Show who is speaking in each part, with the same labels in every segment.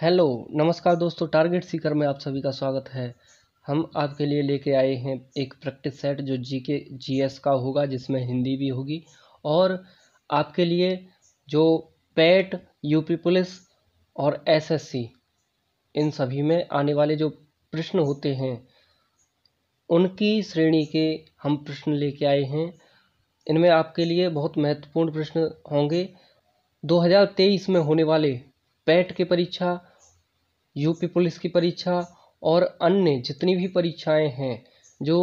Speaker 1: hello नमस्कार दोस्तों target Sikar में आप सभी का स्वागत है हम आपके लिए लेके आए हैं एक प्रैक्टिस सेट जो जी के जी एस का होगा जिसमें हिंदी भी होगी और आपके लिए जो पैट यूपी पुलिस और एसएससी इन सभी में आने वाले जो प्रश्न होते हैं उनकी श्रेणी के हम प्रश्न लेके आए हैं इनमें आपके लिए बहुत महत्वपूर्ण प्रश्न होंगे 2023 में होने वाले पैट के परीक्षा यूपी पुलिस की परीक्षा और अन्य जितनी भी परीक्षाएं हैं जो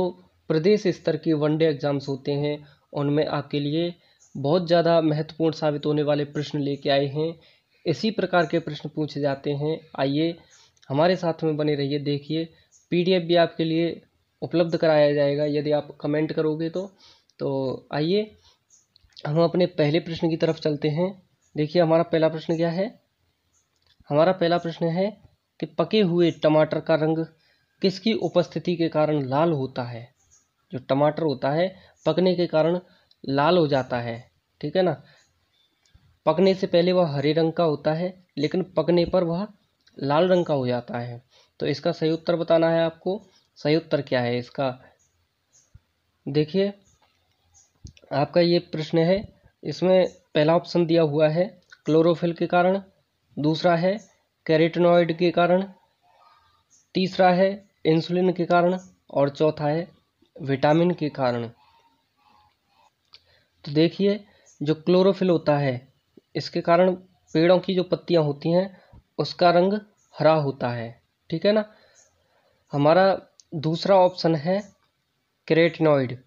Speaker 1: प्रदेश स्तर के वनडे एग्ज़ाम्स होते हैं उनमें आपके लिए बहुत ज़्यादा महत्वपूर्ण साबित होने वाले प्रश्न लेके आए हैं इसी प्रकार के प्रश्न पूछे जाते हैं आइए हमारे साथ में बने रहिए देखिए पीडीएफ भी आपके लिए उपलब्ध कराया जाएगा यदि आप कमेंट करोगे तो तो आइए हम अपने पहले प्रश्न की तरफ चलते हैं देखिए हमारा पहला प्रश्न क्या है हमारा पहला प्रश्न है कि पके हुए टमाटर का रंग किसकी उपस्थिति के कारण लाल होता है जो टमाटर होता है पकने के कारण लाल हो जाता है ठीक है ना पकने से पहले वह हरे रंग का होता है लेकिन पकने पर वह लाल रंग का हो जाता है तो इसका सही उत्तर बताना है आपको सही उत्तर क्या है इसका देखिए आपका ये प्रश्न है इसमें पहला ऑप्शन दिया हुआ है क्लोरोफिल के कारण दूसरा है कैरेटनॉइड के कारण तीसरा है इंसुलिन के कारण और चौथा है विटामिन के कारण तो देखिए जो क्लोरोफिल होता है इसके कारण पेड़ों की जो पत्तियां होती हैं उसका रंग हरा होता है ठीक है ना हमारा दूसरा ऑप्शन है क्रेटिनॉइड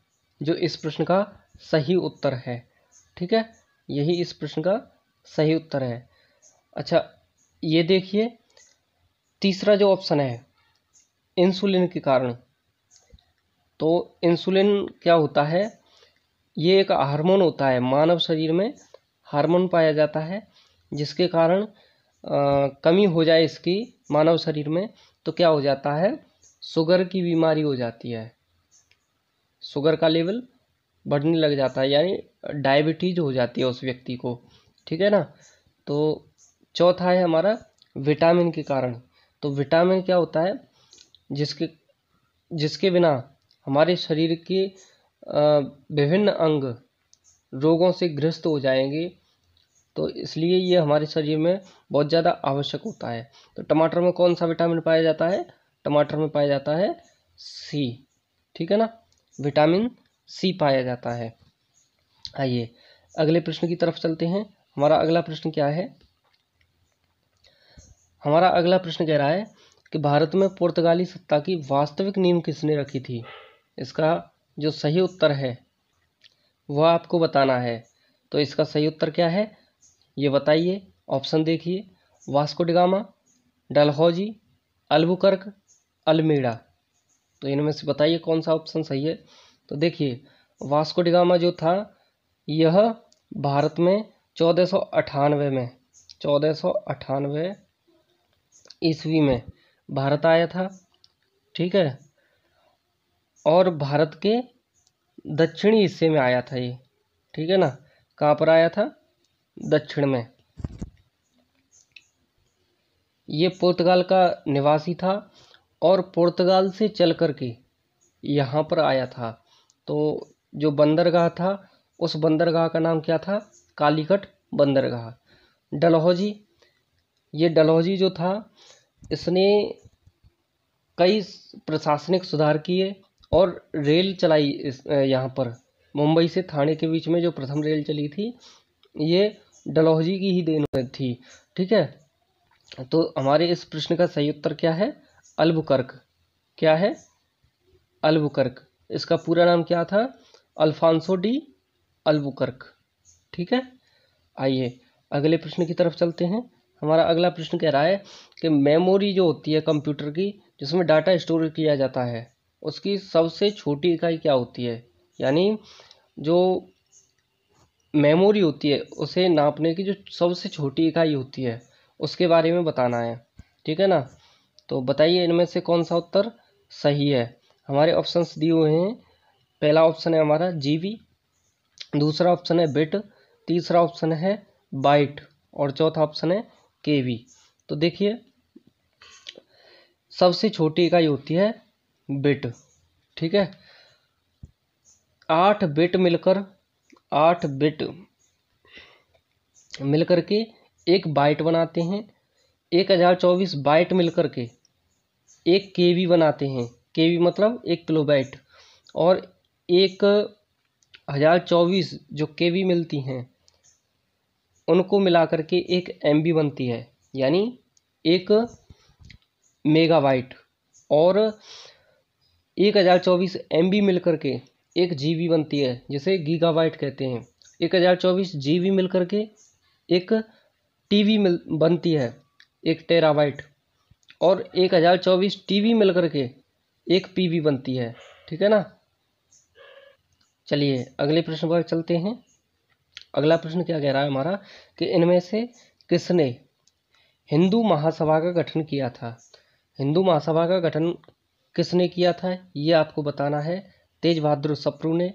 Speaker 1: जो इस प्रश्न का सही उत्तर है ठीक है यही इस प्रश्न का सही उत्तर है अच्छा ये देखिए तीसरा जो ऑप्शन है इंसुलिन के कारण तो इंसुलिन क्या होता है ये एक हार्मोन होता है मानव शरीर में हार्मोन पाया जाता है जिसके कारण आ, कमी हो जाए इसकी मानव शरीर में तो क्या हो जाता है शुगर की बीमारी हो जाती है शुगर का लेवल बढ़ने लग जाता है यानी डायबिटीज हो जाती है उस व्यक्ति को ठीक है ना तो चौथा है हमारा विटामिन के कारण तो विटामिन क्या होता है जिसके जिसके बिना हमारे शरीर के विभिन्न अंग रोगों से ग्रस्त हो जाएंगे तो इसलिए ये हमारे शरीर में बहुत ज़्यादा आवश्यक होता है तो टमाटर में कौन सा विटामिन पाया जाता है टमाटर में पाया जाता है सी ठीक है ना विटामिन सी पाया जाता है आइए अगले प्रश्न की तरफ चलते हैं हमारा अगला प्रश्न क्या है हमारा अगला प्रश्न कह रहा है कि भारत में पुर्तगाली सत्ता की वास्तविक नींव किसने रखी थी इसका जो सही उत्तर है वह आपको बताना है तो इसका सही उत्तर क्या है ये बताइए ऑप्शन देखिए Vasco da Gama Dalhousie Albuquerque Almeida तो इनमें से बताइए कौन सा ऑप्शन सही है तो देखिए वास्को डिगामा जो था यह भारत में चौदह में चौदह ईस्वी में भारत आया था ठीक है और भारत के दक्षिणी हिस्से में आया था ये ठीक है ना कहाँ पर आया था दक्षिण में ये पुर्तगाल का निवासी था और पुर्तगाल से चल कर के यहाँ पर आया था तो जो बंदरगाह था उस बंदरगाह का नाम क्या था कालीकट बंदरगाह डलहौजी ये डलहौजी जो था इसने कई प्रशासनिक सुधार किए और रेल चलाई इस यहाँ पर मुंबई से थाने के बीच में जो प्रथम रेल चली थी ये डलहौजी की ही देन थी ठीक है तो हमारे इस प्रश्न का सही उत्तर क्या है अल्बुकर्क क्या है अल्बुकर्क इसका पूरा नाम क्या था अल्फांसो डी अल्बुकर्क ठीक है आइए अगले प्रश्न की तरफ चलते हैं हमारा अगला प्रश्न कह रहा है कि मेमोरी जो होती है कंप्यूटर की जिसमें डाटा स्टोर किया जाता है उसकी सबसे छोटी इकाई क्या होती है यानी जो मेमोरी होती है उसे नापने की जो सबसे छोटी इकाई होती है उसके बारे में बताना है ठीक है ना तो बताइए इनमें से कौन सा उत्तर सही है हमारे ऑप्शंस दिए हुए हैं पहला ऑप्शन है हमारा जीबी दूसरा ऑप्शन है बिट तीसरा ऑप्शन है बाइट और चौथा ऑप्शन है के वी तो देखिए सबसे छोटी इकाई होती है बिट ठीक है आठ बिट मिलकर आठ बिट मिलकर के एक बाइट बनाते हैं एक हज़ार चौबीस बाइट मिलकर के एक केवी बनाते हैं केवी मतलब एक किलोबाइट और एक हज़ार चौबीस जो केवी मिलती हैं उनको मिला करके एक एम बनती है यानी एक मेगावाइट और एक हज़ार चौबीस एम बी मिल के एक जी बनती है जिसे गीगावाइट कहते हैं एक हज़ार चौबीस जी बी मिल के एक टी वी मिल बनती है एक टेरावाइट और एक हज़ार चौबीस टी वी मिल के एक पी वी बनती है ठीक है ना चलिए अगले प्रश्न पर चलते हैं अगला प्रश्न क्या कह रहा है हमारा कि इनमें से किसने हिंदू महासभा का गठन किया था हिंदू महासभा का गठन किसने किया था ये आपको बताना है तेज बहादुर सप्रू ने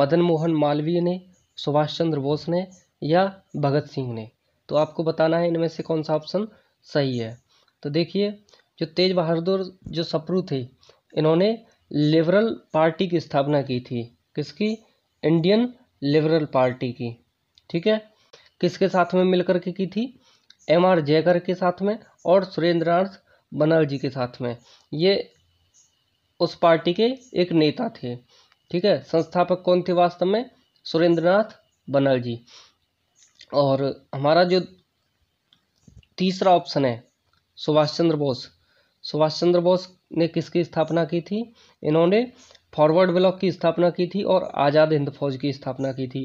Speaker 1: मदन मोहन मालवीय ने सुभाष चंद्र बोस ने या भगत सिंह ने तो आपको बताना है इनमें से कौन सा ऑप्शन सही है तो देखिए जो तेज बहादुर जो सप्रू थे इन्होंने लिबरल पार्टी की स्थापना की थी किसकी इंडियन लिबरल पार्टी की ठीक है किसके साथ में मिलकर के की थी एम आर जयकर के साथ में और सुरेंद्रनाथ बनर्जी के साथ में ये उस पार्टी के एक नेता थे ठीक है संस्थापक कौन थे वास्तव में सुरेंद्रनाथ बनर्जी और हमारा जो तीसरा ऑप्शन है सुभाष चंद्र बोस सुभाष चंद्र बोस ने किसकी स्थापना की थी इन्होंने फॉरवर्ड ब्लॉक की स्थापना की थी और आज़ाद हिंद फौज की स्थापना की थी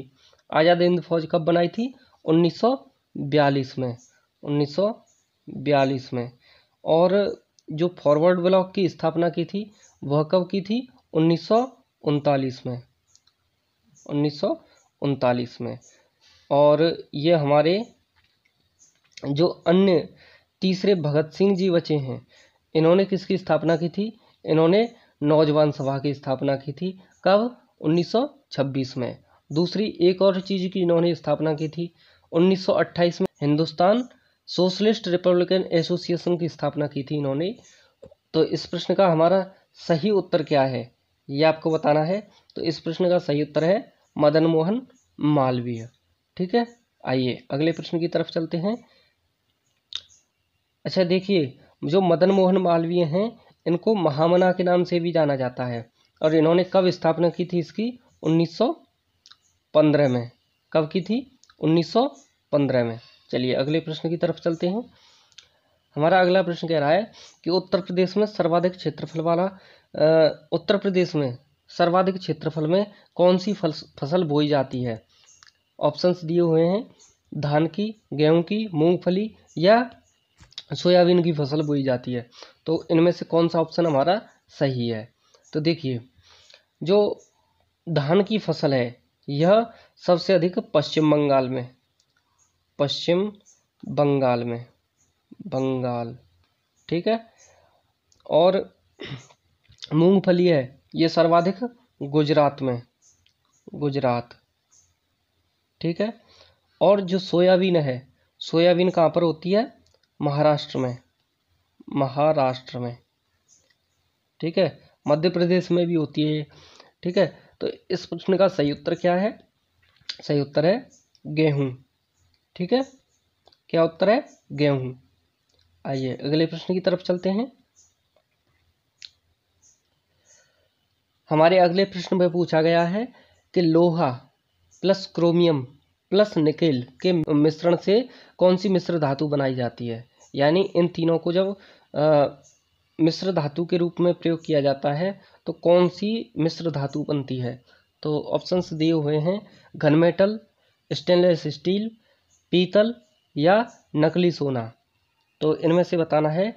Speaker 1: आज़ाद हिंद फौज कब बनाई थी 1942 में 1942 में और जो फॉरवर्ड ब्लॉक की स्थापना की थी वह कब की थी उन्नीस में उन्नीस में और ये हमारे जो अन्य तीसरे भगत सिंह जी बचे हैं इन्होंने किसकी स्थापना की थी इन्होंने नौजवान सभा की स्थापना की थी कब 1926 में दूसरी एक और चीज़ की इन्होंने स्थापना की थी 1928 में हिंदुस्तान सोशलिस्ट रिपब्लिकन एसोसिएशन की स्थापना की थी इन्होंने तो इस प्रश्न का हमारा सही उत्तर क्या है ये आपको बताना है तो इस प्रश्न का सही उत्तर है मदन मोहन मालवीय ठीक है आइए अगले प्रश्न की तरफ चलते हैं अच्छा देखिए जो मदन मोहन मालवीय हैं इनको महामना के नाम से भी जाना जाता है और इन्होंने कब स्थापना की थी इसकी 1915 में कब की थी 1915 में चलिए अगले प्रश्न की तरफ चलते हैं हमारा अगला प्रश्न कह रहा है कि उत्तर प्रदेश में सर्वाधिक क्षेत्रफल वाला उत्तर प्रदेश में सर्वाधिक क्षेत्रफल में कौन सी फसल बोई जाती है ऑप्शंस दिए हुए हैं धान की गेहूं की मूंगफली या सोयाबीन की फसल बोई जाती है तो इनमें से कौन सा ऑप्शन हमारा सही है तो देखिए जो धान की फसल है यह सबसे अधिक पश्चिम बंगाल में पश्चिम बंगाल में बंगाल ठीक है और मूंगफली है ये सर्वाधिक गुजरात में गुजरात ठीक है और जो सोयाबीन है सोयाबीन कहाँ पर होती है महाराष्ट्र में महाराष्ट्र में ठीक है मध्य प्रदेश में भी होती है ठीक है तो इस प्रश्न का सही उत्तर क्या है सही उत्तर है गेहूं ठीक है क्या उत्तर है गेहूं आइए अगले प्रश्न की तरफ चलते हैं हमारे अगले प्रश्न में पूछा गया है कि लोहा प्लस क्रोमियम प्लस निकेल के मिश्रण से कौन सी मिश्र धातु बनाई जाती है यानी इन तीनों को जब मिश्र धातु के रूप में प्रयोग किया जाता है तो कौन सी मिश्र धातु बनती है तो ऑप्शंस दिए हुए हैं घनमेटल स्टेनलेस स्टील पीतल या नकली सोना तो इनमें से बताना है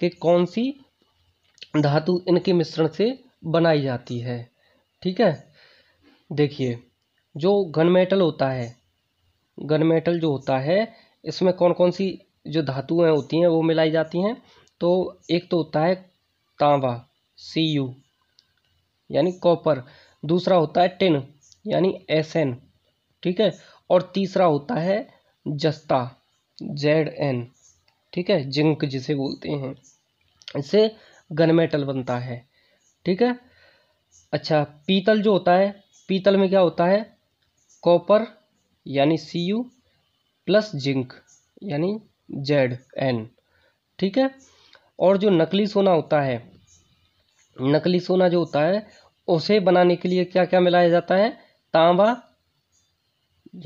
Speaker 1: कि कौन सी धातु इनके मिश्रण से बनाई जाती है ठीक है देखिए जो घन मेटल होता है गनमेटल जो होता है इसमें कौन कौन सी जो धातुएं होती हैं वो मिलाई जाती हैं तो एक तो होता है तांबा सी यू यानी कॉपर दूसरा होता है टिन यानी एस एन ठीक है और तीसरा होता है जस्ता जेड एन ठीक है जिंक जिसे बोलते हैं इससे गनमेटल बनता है ठीक है अच्छा पीतल जो होता है पीतल में क्या होता है कॉपर यानी सी यू प्लस जिंक यानी जेड एन ठीक है और जो नकली सोना होता है नकली सोना जो होता है उसे बनाने के लिए क्या क्या मिलाया जाता है तांबा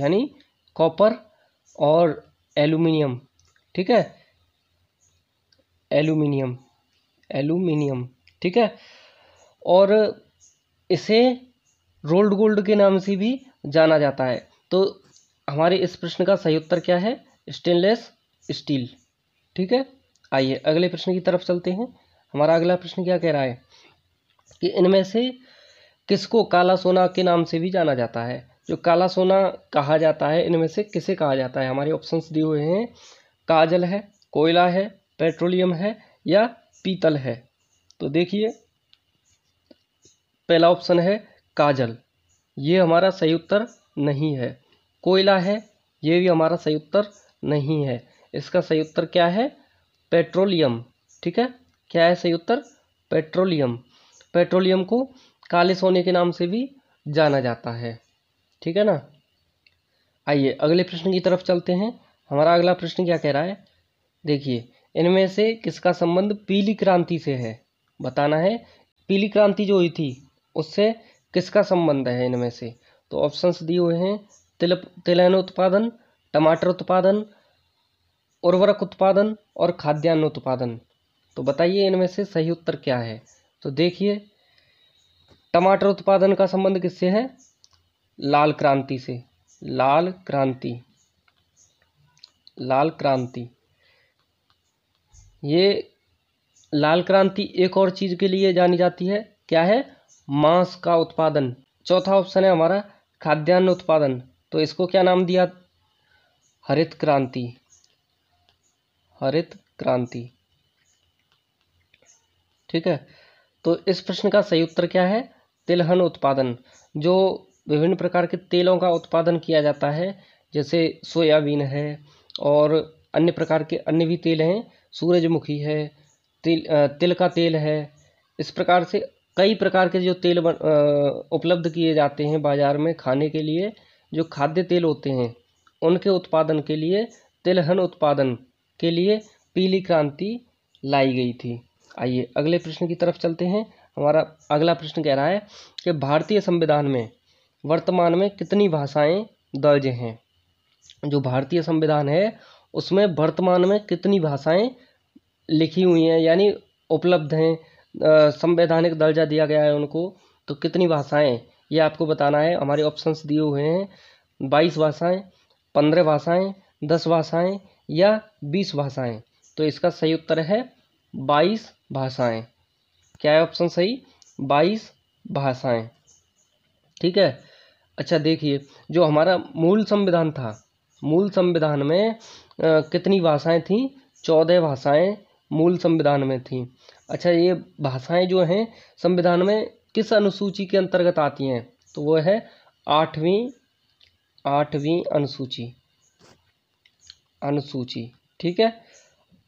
Speaker 1: यानी कॉपर और एल्यूमिनियम ठीक है एल्यूमिनियम एल्यूमिनियम ठीक है और इसे रोल्ड गोल्ड के नाम से भी जाना जाता है तो हमारे इस प्रश्न का सही उत्तर क्या है स्टेनलेस स्टील ठीक है आइए अगले प्रश्न की तरफ चलते हैं हमारा अगला प्रश्न क्या कह रहा है कि इनमें से किसको काला सोना के नाम से भी जाना जाता है जो काला सोना कहा जाता है इनमें से किसे कहा जाता है हमारे ऑप्शंस दिए हुए हैं काजल है कोयला है पेट्रोलियम है या पीतल है तो देखिए पहला ऑप्शन है काजल ये हमारा सही उत्तर नहीं है कोयला है ये भी हमारा सही उत्तर नहीं है इसका सही उत्तर क्या है पेट्रोलियम ठीक है क्या है सही उत्तर पेट्रोलियम पेट्रोलियम को काले सोने के नाम से भी जाना जाता है ठीक है ना आइए अगले प्रश्न की तरफ चलते हैं हमारा अगला प्रश्न क्या कह रहा है देखिए इनमें से किसका संबंध पीली क्रांति से है बताना है पीली क्रांति जो हुई थी उससे किसका संबंध है इनमें से तो ऑप्शंस दिए हुए हैं तिल तिलहन उत्पादन टमाटर उत्पादन उर्वरक उत्पादन और खाद्यान्न उत्पादन तो बताइए इनमें से सही उत्तर क्या है तो देखिए टमाटर उत्पादन का संबंध किससे है लाल क्रांति से लाल क्रांति लाल क्रांति ये लाल क्रांति एक और चीज़ के लिए जानी जाती है क्या है मांस का उत्पादन चौथा ऑप्शन है हमारा खाद्यान्न उत्पादन तो इसको क्या नाम दिया हरित क्रांति हरित क्रांति ठीक है तो इस प्रश्न का सही उत्तर क्या है तिलहन उत्पादन जो विभिन्न प्रकार के तेलों का उत्पादन किया जाता है जैसे सोयाबीन है और अन्य प्रकार के अन्य भी तेल हैं सूरजमुखी है तिल तिल का तेल है इस प्रकार से कई प्रकार के जो तेल उपलब्ध किए जाते हैं बाज़ार में खाने के लिए जो खाद्य तेल होते हैं उनके उत्पादन के लिए तिलहन उत्पादन के लिए पीली क्रांति लाई गई थी आइए अगले प्रश्न की तरफ चलते हैं हमारा अगला प्रश्न कह रहा है कि भारतीय संविधान में वर्तमान में कितनी भाषाएं दर्ज हैं जो भारतीय संविधान है उसमें वर्तमान में कितनी भाषाएं लिखी हुई हैं यानी उपलब्ध हैं संवैधानिक दर्जा दिया गया है उनको तो कितनी भाषाएं ये आपको बताना है हमारे ऑप्शंस दिए हुए हैं बाईस भाषाएं पंद्रह भाषाएं दस भाषाएं या बीस भाषाएं तो इसका सही उत्तर है बाईस भाषाएं क्या है ऑप्शन सही बाईस भाषाएं ठीक है अच्छा देखिए जो हमारा मूल संविधान था मूल संविधान में आ, कितनी भाषाएं थीं चौदह भाषाएं मूल संविधान में थीं अच्छा ये भाषाएं जो हैं संविधान में किस अनुसूची के अंतर्गत आती हैं तो वह है आठवीं आठवीं अनुसूची अनुसूची ठीक है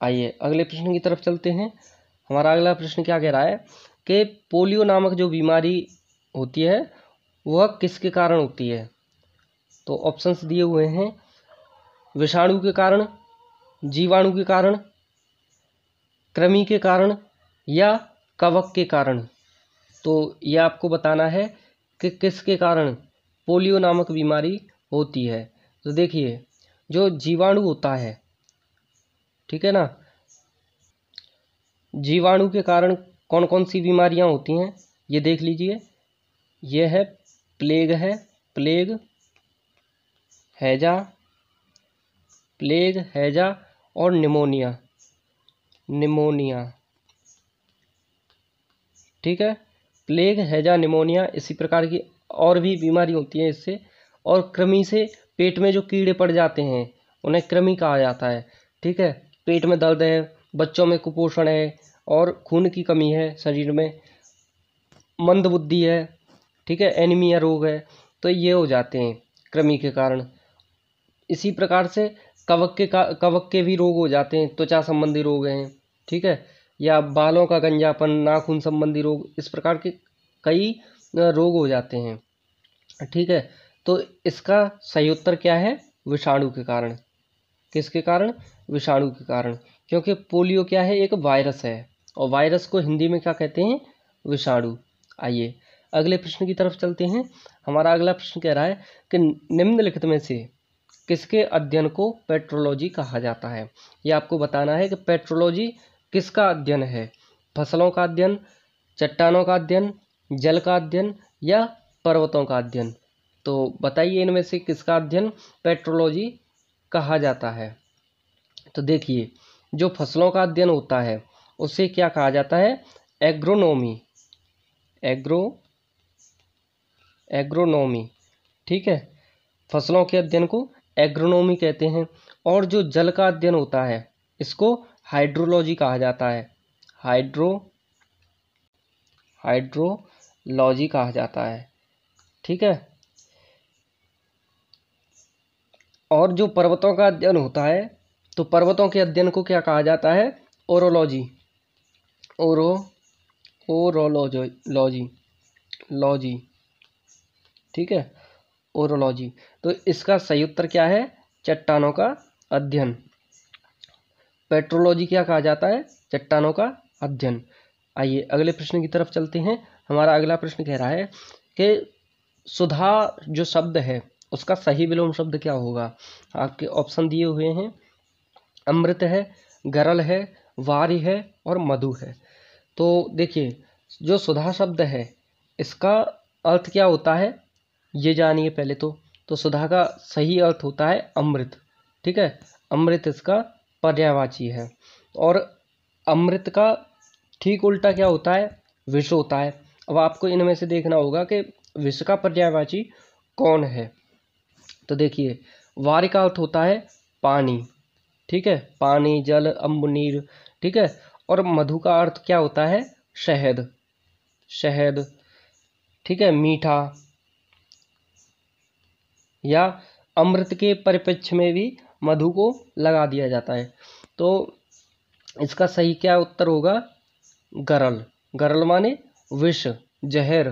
Speaker 1: आइए अगले प्रश्न की तरफ चलते हैं हमारा अगला प्रश्न क्या कह रहा है कि पोलियो नामक जो बीमारी होती है वह किसके कारण होती है तो ऑप्शंस दिए हुए हैं विषाणु के कारण जीवाणु के कारण कृमि के कारण या कवक के कारण तो ये आपको बताना है कि किसके कारण पोलियो नामक बीमारी होती है तो देखिए जो जीवाणु होता है ठीक है ना जीवाणु के कारण कौन कौन सी बीमारियां होती हैं ये देख लीजिए ये है प्लेग है प्लेग हैजा प्लेग हैजा और निमोनिया निमोनिया ठीक है प्लेग हैजा निमोनिया इसी प्रकार की और भी बीमारी होती है इससे और कृमि से पेट में जो कीड़े पड़ जाते हैं उन्हें कृमि कहा जाता है ठीक है पेट में दर्द है बच्चों में कुपोषण है और खून की कमी है शरीर में मंद बुद्धि है ठीक है एनीमिया रोग है तो ये हो जाते हैं कृमि के कारण इसी प्रकार से कवक के का, कवक के भी रोग हो जाते हैं त्वचा संबंधी रोग हैं ठीक है या बालों का गंजापन नाखून संबंधी रोग इस प्रकार के कई रोग हो जाते हैं ठीक है तो इसका सही उत्तर क्या है विषाणु के कारण किसके कारण विषाणु के कारण क्योंकि पोलियो क्या है एक वायरस है और वायरस को हिंदी में क्या कहते हैं विषाणु आइए अगले प्रश्न की तरफ चलते हैं हमारा अगला प्रश्न कह रहा है कि निम्नलिखित में से किसके अध्ययन को पेट्रोलॉजी कहा जाता है ये आपको बताना है कि पेट्रोलॉजी किसका अध्ययन है फसलों का अध्ययन चट्टानों का अध्ययन जल का अध्ययन या पर्वतों का अध्ययन तो बताइए इनमें से किसका अध्ययन पेट्रोलॉजी कहा जाता है तो देखिए जो फसलों का अध्ययन होता है उसे क्या कहा जाता है एग्रोनोमी एग्रो एग्रोनोमी ठीक है फसलों के अध्ययन को एग्रोनोमी कहते हैं और जो जल का अध्ययन होता है इसको हाइड्रोलॉजी कहा जाता है हाइड्रो हाइड्रोलॉजी कहा जाता है ठीक है और जो पर्वतों का अध्ययन होता है तो पर्वतों के अध्ययन को क्या कहा जाता है ओरोलॉजी ओरो ओरोलॉजी लॉजी ठीक है ओरोलॉजी तो इसका सही उत्तर क्या है चट्टानों का अध्ययन पेट्रोलॉजी क्या कहा जाता है चट्टानों का अध्ययन आइए अगले प्रश्न की तरफ चलते हैं हमारा अगला प्रश्न कह रहा है कि सुधा जो शब्द है उसका सही विलोम शब्द क्या होगा आपके ऑप्शन दिए हुए हैं अमृत है गरल है वारी है और मधु है तो देखिए जो सुधा शब्द है इसका अर्थ क्या होता है ये जानिए पहले तो तो सुधा का सही अर्थ होता है अमृत ठीक है अमृत इसका पर्यायवाची है और अमृत का ठीक उल्टा क्या होता है विष होता है अब आपको इनमें से देखना होगा कि विष का पर्यायवाची कौन है तो देखिए वारी का अर्थ होता है पानी ठीक है पानी जल अम्ब नीर ठीक है और मधु का अर्थ क्या होता है शहद शहद ठीक है मीठा या अमृत के परिपेक्ष में भी मधु को लगा दिया जाता है तो इसका सही क्या उत्तर होगा गरल गरल माने विष जहर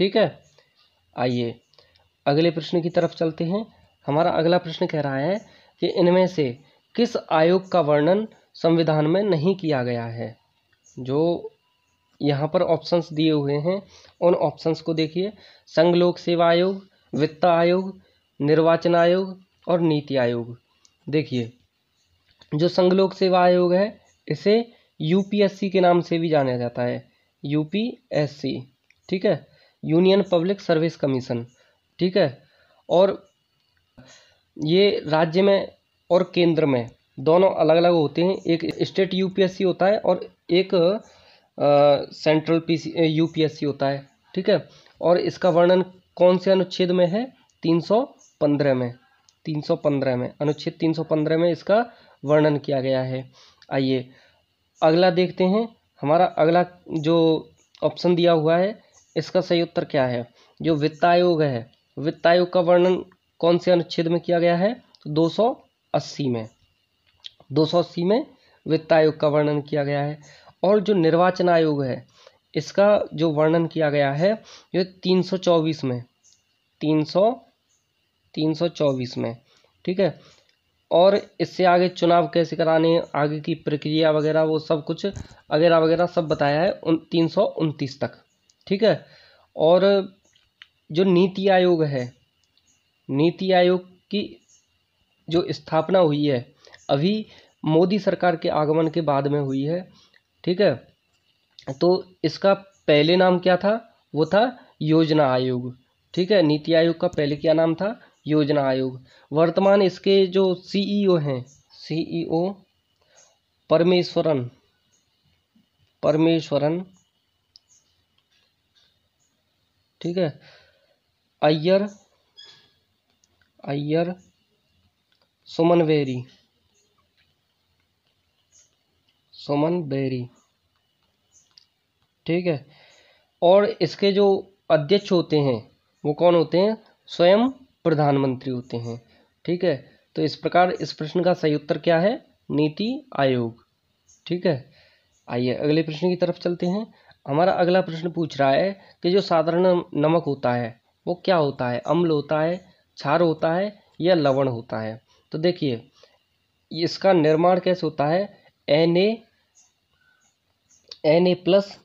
Speaker 1: ठीक है आइए अगले प्रश्न की तरफ चलते हैं हमारा अगला प्रश्न कह रहा है कि इनमें से किस आयोग का वर्णन संविधान में नहीं किया गया है जो यहाँ पर ऑप्शंस दिए हुए हैं उन ऑप्शंस को देखिए संघ लोक सेवा आयोग वित्त आयोग निर्वाचन आयोग और नीति आयोग देखिए जो संघ लोक सेवा आयोग है इसे यूपीएससी के नाम से भी जाना जाता है यूपीएससी ठीक है यूनियन पब्लिक सर्विस कमीशन ठीक है और ये राज्य में और केंद्र में दोनों अलग अलग होते हैं एक स्टेट यूपीएससी होता है और एक सेंट्रल पी यूपीएससी होता है ठीक है और इसका वर्णन कौन से अनुच्छेद में है 315 में 315 में अनुच्छेद 315 में इसका वर्णन किया गया है आइए अगला देखते हैं हमारा अगला जो ऑप्शन दिया हुआ है इसका सही उत्तर क्या है जो वित्त आयोग है वित्त आयोग का वर्णन कौन से अनुच्छेद में किया गया है तो 280 में 280 में वित्त आयोग का वर्णन किया गया है और जो निर्वाचन आयोग है इसका जो वर्णन किया गया है ये 324 में सौ 324 में ठीक है और इससे आगे चुनाव कैसे कराने आगे की प्रक्रिया वगैरह वो सब कुछ वगैरह वगैरह सब बताया है उन तीन तक ठीक है और जो नीति आयोग है नीति आयोग की जो स्थापना हुई है अभी मोदी सरकार के आगमन के बाद में हुई है ठीक है तो इसका पहले नाम क्या था वो था योजना आयोग ठीक है नीति आयोग का पहले क्या नाम था योजना आयोग वर्तमान इसके जो सीईओ e हैं सीईओ e परमेश्वरन परमेश्वरन ठीक है अय्यर अय्यर सुमन बेरी सुमन बेरी ठीक है और इसके जो अध्यक्ष होते हैं वो कौन होते हैं स्वयं प्रधानमंत्री होते हैं ठीक है तो इस प्रकार इस प्रश्न का सही उत्तर क्या है नीति आयोग ठीक है आइए अगले प्रश्न की तरफ चलते हैं हमारा अगला प्रश्न पूछ रहा है कि जो साधारण नमक होता है वो क्या होता है अम्ल होता है क्षार होता है या लवण होता है तो देखिए इसका निर्माण कैसे होता है N A N A plus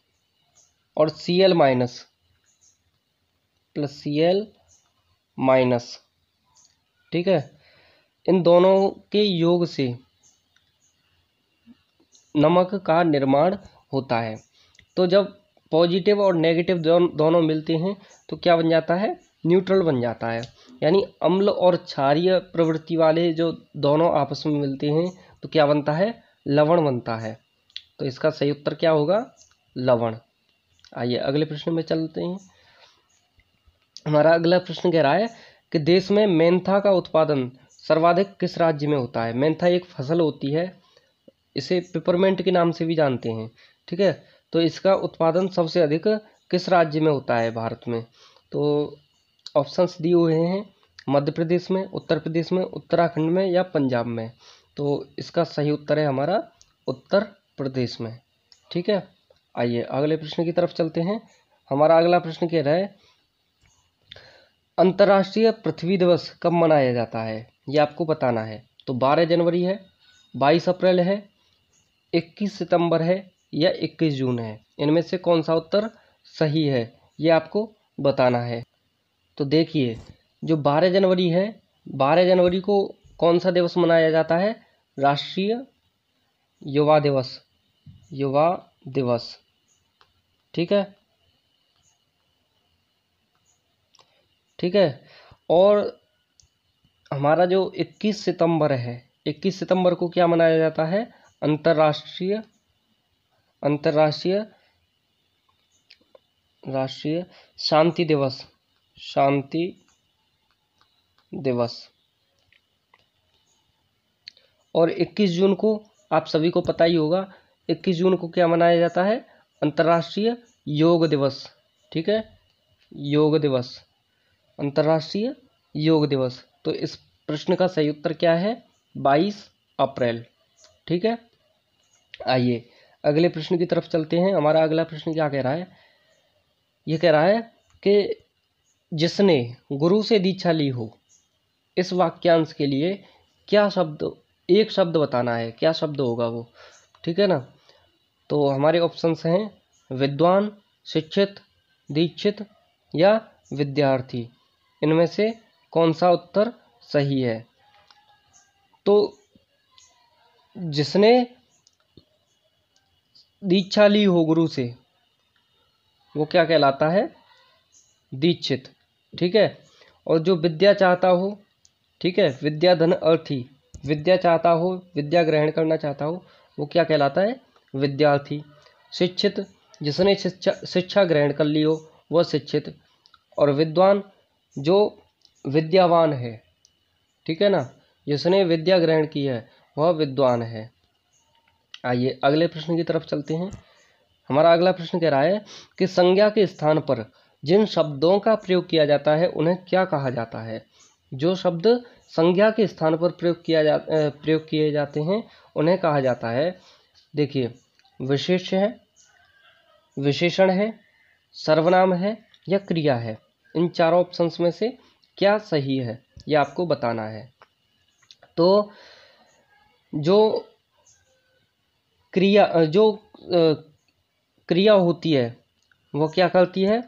Speaker 1: और C L minus plus C L minus ठीक है इन दोनों के योग से नमक का निर्माण होता है तो जब पॉजिटिव और नेगेटिव दोनों मिलते हैं तो क्या बन जाता है न्यूट्रल बन जाता है यानी अम्ल और क्षारीय प्रवृत्ति वाले जो दोनों आपस में मिलते हैं तो क्या बनता है लवण बनता है तो इसका सही उत्तर क्या होगा लवण आइए अगले प्रश्न में चलते हैं हमारा अगला प्रश्न कह रहा है कि देश में मेंथा का उत्पादन सर्वाधिक किस राज्य में होता है मेंथा एक फसल होती है इसे पिपरमेंट के नाम से भी जानते हैं ठीक है तो इसका उत्पादन सबसे अधिक किस राज्य में होता है भारत में तो ऑप्शंस दिए हुए हैं मध्य प्रदेश में उत्तर प्रदेश में उत्तराखंड में या पंजाब में तो इसका सही उत्तर है हमारा उत्तर प्रदेश में ठीक है आइए अगले प्रश्न की तरफ चलते हैं हमारा अगला प्रश्न कह रहा है अंतर्राष्ट्रीय पृथ्वी दिवस कब मनाया जाता है ये आपको बताना है तो 12 जनवरी है 22 अप्रैल है 21 सितंबर है या 21 जून है इनमें से कौन सा उत्तर सही है ये आपको बताना है तो देखिए जो 12 जनवरी है 12 जनवरी को कौन सा दिवस मनाया जाता है राष्ट्रीय युवा दिवस युवा दिवस ठीक है ठीक है और हमारा जो इक्कीस सितंबर है इक्कीस सितंबर को क्या मनाया जाता है अंतर्राष्ट्रीय अंतर्राष्ट्रीय राष्ट्रीय शांति दिवस शांति दिवस और 21 जून को आप सभी को पता ही होगा 21 जून को क्या मनाया जाता है अंतर्राष्ट्रीय योग दिवस ठीक है योग दिवस अंतर्राष्ट्रीय योग दिवस तो इस प्रश्न का सही उत्तर क्या है बाईस अप्रैल ठीक है आइए अगले प्रश्न की तरफ चलते हैं हमारा अगला प्रश्न क्या कह रहा है ये कह रहा है कि जिसने गुरु से दीक्षा ली हो इस वाक्यांश के लिए क्या शब्द एक शब्द बताना है क्या शब्द होगा वो ठीक है ना तो हमारे ऑप्शंस हैं विद्वान शिक्षित दीक्षित या विद्यार्थी इनमें से कौन सा उत्तर सही है तो जिसने दीक्षा ली हो गुरु से वो क्या कहलाता है दीक्षित ठीक है और जो विद्या चाहता हो ठीक है विद्या धन अर्थी विद्या चाहता हो विद्या ग्रहण करना चाहता हो वो क्या कहलाता है विद्यार्थी शिक्षित जिसने शिक्षा शिक्षा ग्रहण कर ली हो वह शिक्षित और विद्वान जो विद्यावान है ठीक है ना जिसने विद्या ग्रहण की है वह विद्वान है आइए अगले प्रश्न की तरफ चलते हैं हमारा अगला प्रश्न कह रहा है कि संज्ञा के स्थान पर जिन शब्दों का प्रयोग किया जाता है उन्हें क्या कहा जाता है जो शब्द संज्ञा के स्थान पर प्रयोग किया जा प्रयोग किए जाते हैं उन्हें कहा जाता है देखिए विशेष है विशेषण है सर्वनाम है या क्रिया है इन चारों ऑप्शंस में से क्या सही है ये आपको बताना है तो जो क्रिया जो क्रिया होती है वो क्या करती है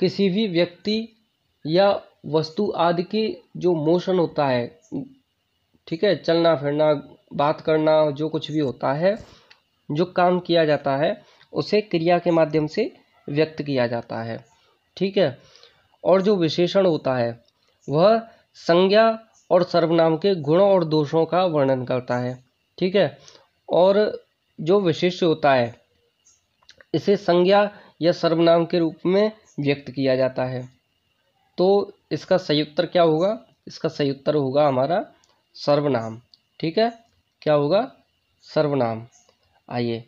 Speaker 1: किसी भी व्यक्ति या वस्तु आदि की जो मोशन होता है ठीक है चलना फिरना बात करना जो कुछ भी होता है जो काम किया जाता है उसे क्रिया के माध्यम से व्यक्त किया जाता है ठीक है और जो विशेषण होता है वह संज्ञा और सर्वनाम के गुणों और दोषों का वर्णन करता है ठीक है और जो विशेष होता है इसे संज्ञा या सर्वनाम के रूप में व्यक्त किया जाता है तो इसका सही उत्तर क्या होगा इसका सही उत्तर होगा हमारा सर्वनाम ठीक है क्या होगा सर्वनाम आइए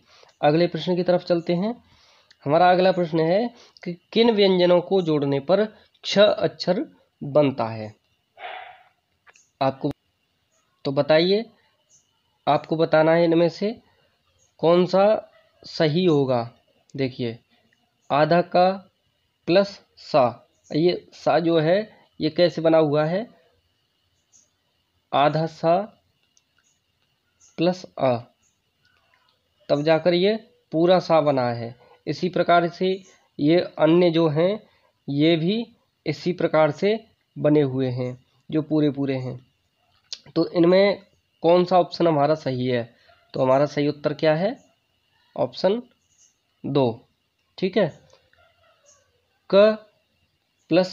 Speaker 1: अगले प्रश्न की तरफ चलते हैं हमारा अगला प्रश्न है कि किन व्यंजनों को जोड़ने पर क्ष अक्षर बनता है आपको तो बताइए आपको बताना है इनमें से कौन सा सही होगा देखिए आधा का प्लस सा ये सा जो है ये कैसे बना हुआ है आधा सा प्लस आ तब जाकर ये पूरा सा बना है इसी प्रकार से ये अन्य जो हैं ये भी इसी प्रकार से बने हुए हैं जो पूरे पूरे हैं तो इनमें कौन सा ऑप्शन हमारा सही है तो हमारा सही उत्तर क्या है ऑप्शन दो ठीक है क प्लस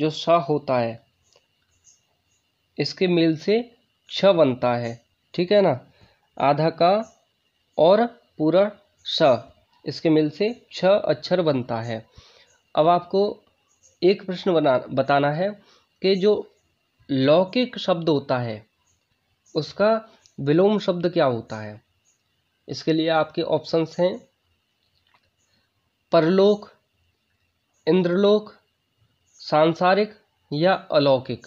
Speaker 1: जो स होता है इसके मेल से छ बनता है ठीक है ना आधा का और पूरा स इसके मिल से छ अक्षर बनता है अब आपको एक प्रश्न बना बताना है कि जो लौकिक शब्द होता है उसका विलोम शब्द क्या होता है इसके लिए आपके ऑप्शंस हैं परलोक इंद्रलोक सांसारिक या अलौकिक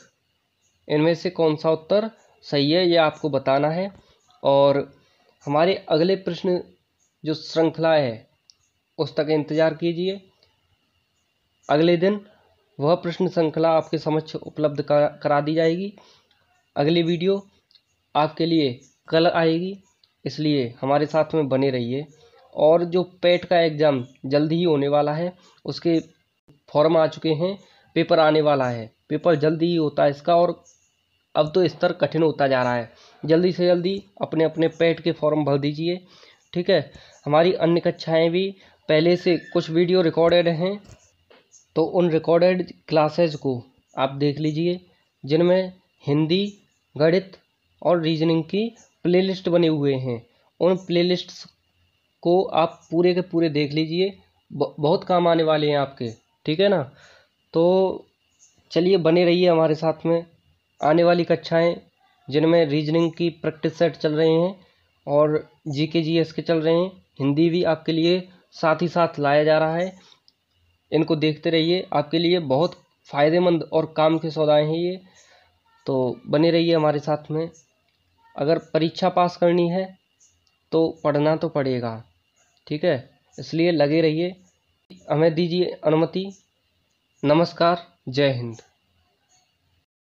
Speaker 1: इनमें से कौन सा उत्तर सही है ये आपको बताना है और हमारे अगले प्रश्न जो श्रृंखला है उस तक इंतज़ार कीजिए अगले दिन वह प्रश्न श्रृंखला आपके समक्ष उपलब्ध करा दी जाएगी अगली वीडियो आपके लिए कल आएगी इसलिए हमारे साथ में बने रहिए और जो पेट का एग्ज़ाम जल्द ही होने वाला है उसके फॉर्म आ चुके हैं पेपर आने वाला है पेपर जल्दी ही होता है इसका और अब तो स्तर कठिन होता जा रहा है जल्दी से जल्दी अपने अपने पेट के फॉर्म भर दीजिए ठीक है हमारी अन्य कक्षाएं भी पहले से कुछ वीडियो रिकॉर्डेड हैं तो उन रिकॉर्डेड क्लासेज को आप देख लीजिए जिनमें हिंदी गणित और रीजनिंग की प्लेलिस्ट बने हुए हैं उन प्लेलिस्ट्स को आप पूरे के पूरे देख लीजिए बहुत काम आने वाले हैं आपके ठीक है ना तो चलिए बने रहिए हमारे साथ में आने वाली कक्षाएं जिनमें रीजनिंग की प्रैक्टिस सेट चल रहे हैं और जी के जी एस के चल रहे हैं हिंदी भी आपके लिए साथ ही साथ लाया जा रहा है इनको देखते रहिए आपके लिए बहुत फ़ायदेमंद और काम के सौदाएँ हैं ये तो बने रहिए हमारे साथ में अगर परीक्षा पास करनी है तो पढ़ना तो पड़ेगा ठीक है इसलिए लगे रहिए हमें दीजिए अनुमति नमस्कार जय हिंद